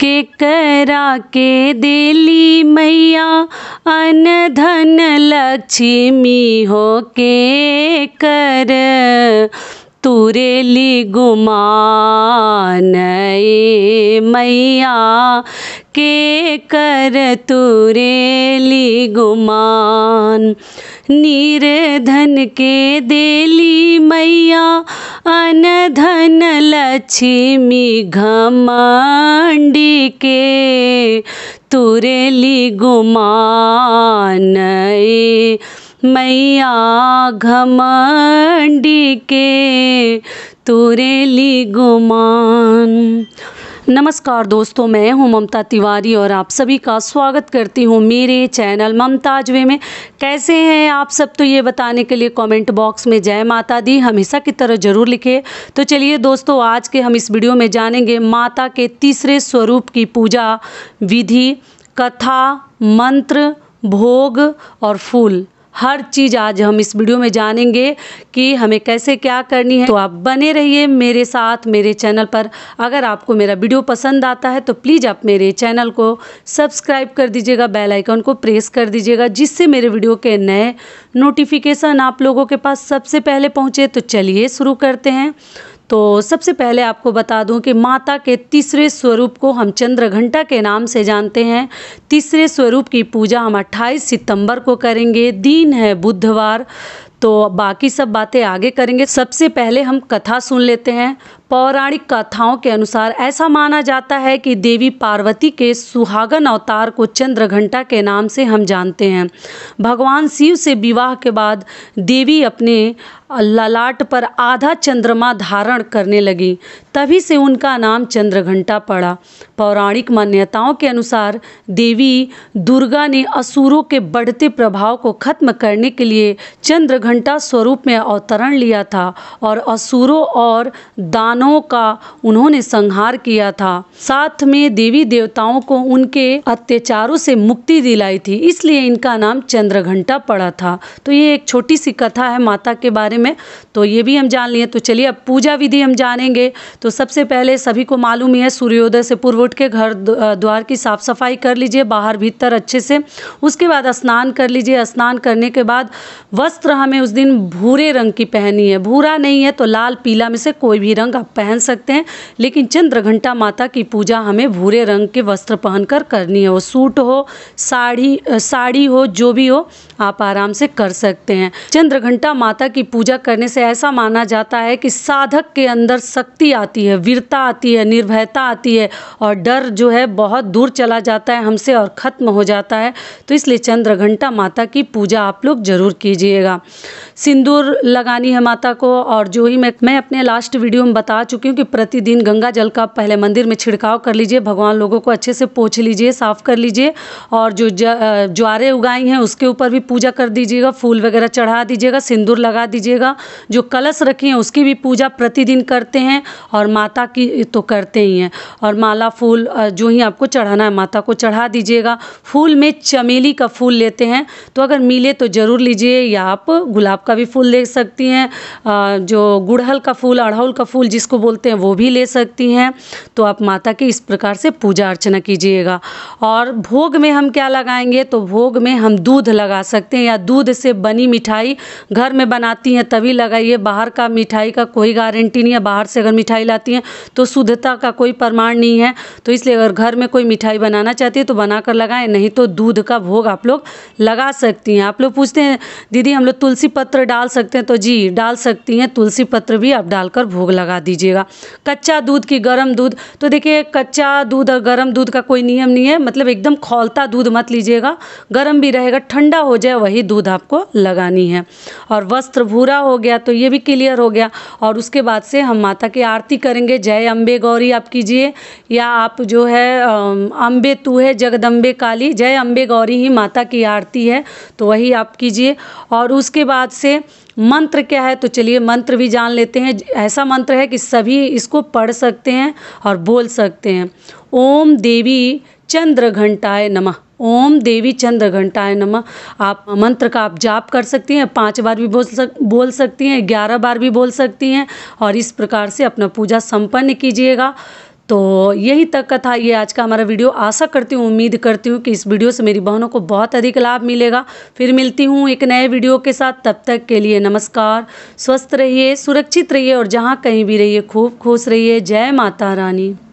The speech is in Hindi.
के करा के देली मैया अन धन लक्ष्मी हो के कर तुरेली गुमान मैया के कर तुरेली गुमान निर्धन के देली मैया अनधन लक्ष्मी घमा मंडी के तुरली गुमान मैया घमंडी के तुरली गुमान नमस्कार दोस्तों मैं हूं ममता तिवारी और आप सभी का स्वागत करती हूं मेरे चैनल ममता अजवे में कैसे हैं आप सब तो ये बताने के लिए कमेंट बॉक्स में जय माता दी हमेशा की तरह ज़रूर लिखे तो चलिए दोस्तों आज के हम इस वीडियो में जानेंगे माता के तीसरे स्वरूप की पूजा विधि कथा मंत्र भोग और फूल हर चीज़ आज हम इस वीडियो में जानेंगे कि हमें कैसे क्या करनी है तो आप बने रहिए मेरे साथ मेरे चैनल पर अगर आपको मेरा वीडियो पसंद आता है तो प्लीज़ आप मेरे चैनल को सब्सक्राइब कर दीजिएगा बेल आइकन को प्रेस कर दीजिएगा जिससे मेरे वीडियो के नए नोटिफिकेशन आप लोगों के पास सबसे पहले पहुँचे तो चलिए शुरू करते हैं तो सबसे पहले आपको बता दूं कि माता के तीसरे स्वरूप को हम चंद्र घंटा के नाम से जानते हैं तीसरे स्वरूप की पूजा हम 28 सितंबर को करेंगे दिन है बुधवार तो बाकी सब बातें आगे करेंगे सबसे पहले हम कथा सुन लेते हैं पौराणिक कथाओं के अनुसार ऐसा माना जाता है कि देवी पार्वती के सुहागन अवतार को चंद्रघंटा के नाम से हम जानते हैं भगवान शिव से विवाह के बाद देवी अपने ललाट पर आधा चंद्रमा धारण करने लगी तभी से उनका नाम चंद्रघंटा पड़ा पौराणिक मान्यताओं के अनुसार देवी दुर्गा ने असुरों के बढ़ते प्रभाव को खत्म करने के लिए चंद्रघंटा स्वरूप में अवतरण लिया था और असुरों और दान दुश्मनों का उन्होंने संहार किया था साथ में देवी देवताओं को उनके अत्याचारों से मुक्ति दिलाई थी इसलिए इनका नाम चंद्रघंटा पड़ा था तो ये एक छोटी सी कथा है माता के बारे में तो ये भी हम जान लिए तो चलिए अब पूजा विधि हम जानेंगे तो सबसे पहले सभी को मालूम ही है सूर्योदय से पूर्व उठ के घर द्वार की साफ सफाई कर लीजिए बाहर भीतर अच्छे से उसके बाद स्नान कर लीजिए स्नान करने के बाद वस्त्र हमें उस दिन भूरे रंग की पहनी है भूरा नहीं है तो लाल पीला में से कोई भी रंग पहन सकते हैं लेकिन चंद्र घंटा माता की पूजा हमें भूरे रंग के वस्त्र पहनकर करनी है वो सूट हो साड़ी साड़ी हो जो भी हो आप आराम से कर सकते हैं चंद्र घंटा माता की पूजा करने से ऐसा माना जाता है कि साधक के अंदर शक्ति आती है वीरता आती है निर्भयता आती है और डर जो है बहुत दूर चला जाता है हमसे और ख़त्म हो जाता है तो इसलिए चंद्र घंटा माता की पूजा आप लोग ज़रूर कीजिएगा सिंदूर लगानी है माता को और जो ही मैं मैं अपने लास्ट वीडियो में बता बता चुकी हूँ कि प्रतिदिन गंगा जल का पहले मंदिर में छिड़काव कर लीजिए भगवान लोगों को अच्छे से पोछ लीजिए साफ कर लीजिए और जो ज्वारे उगाई हैं उसके ऊपर भी पूजा कर दीजिएगा फूल वगैरह चढ़ा दीजिएगा सिंदूर लगा दीजिएगा जो कलश रखी हैं उसकी भी पूजा प्रतिदिन करते हैं और माता की तो करते ही हैं और माला फूल जो ही आपको चढ़ाना है माता को चढ़ा दीजिएगा फूल में चमेली का फूल लेते हैं तो अगर मिले तो ज़रूर लीजिए या आप गुलाब का भी फूल ले सकती हैं जो गुड़हल का फूल अड़हुल का फूल जिस जिसको बोलते हैं वो भी ले सकती हैं तो आप माता की इस प्रकार से पूजा अर्चना कीजिएगा और भोग में हम क्या लगाएंगे तो भोग में हम दूध लगा सकते हैं या दूध से बनी मिठाई घर में बनाती हैं तभी लगाइए बाहर का मिठाई का कोई गारंटी नहीं है बाहर से अगर मिठाई लाती हैं तो शुद्धता का कोई प्रमाण नहीं है तो इसलिए अगर घर में कोई मिठाई बनाना चाहती है तो बनाकर लगाएं नहीं तो दूध का भोग आप लोग लगा सकती हैं आप लोग पूछते हैं दीदी हम लोग तुलसी पत्र डाल सकते हैं तो जी डाल सकती हैं तुलसी पत्र भी आप डालकर भोग लगा दीजिए दीजिएगा कच्चा दूध की गर्म दूध तो देखिए कच्चा दूध और गर्म दूध का कोई नियम नहीं है मतलब एकदम खोलता दूध मत लीजिएगा गर्म भी रहेगा ठंडा हो जाए वही दूध आपको लगानी है और वस्त्र भूरा हो गया तो ये भी क्लियर हो गया और उसके बाद से हम माता की आरती करेंगे जय अम्बे गौरी आप कीजिए या आप जो है अम्बे तू है जगदम्बे काली जय अम्बे गौरी ही माता की आरती है तो वही आप कीजिए और उसके बाद से मंत्र क्या है तो चलिए मंत्र भी जान लेते हैं ऐसा मंत्र है कि सभी इसको पढ़ सकते हैं और बोल सकते हैं ओम देवी चंद्र घंटाए नमः ओम देवी चंद्र घंटाए नमः आप मंत्र का आप जाप कर सकती हैं पांच बार भी बोल सक बोल सकती हैं ग्यारह बार भी बोल सकती हैं और इस प्रकार से अपना पूजा संपन्न कीजिएगा तो यही तक का था ये आज का हमारा वीडियो आशा करती हूँ उम्मीद करती हूँ कि इस वीडियो से मेरी बहनों को बहुत अधिक लाभ मिलेगा फिर मिलती हूँ एक नए वीडियो के साथ तब तक के लिए नमस्कार स्वस्थ रहिए सुरक्षित रहिए और जहाँ कहीं भी रहिए खूब खुश रहिए जय माता रानी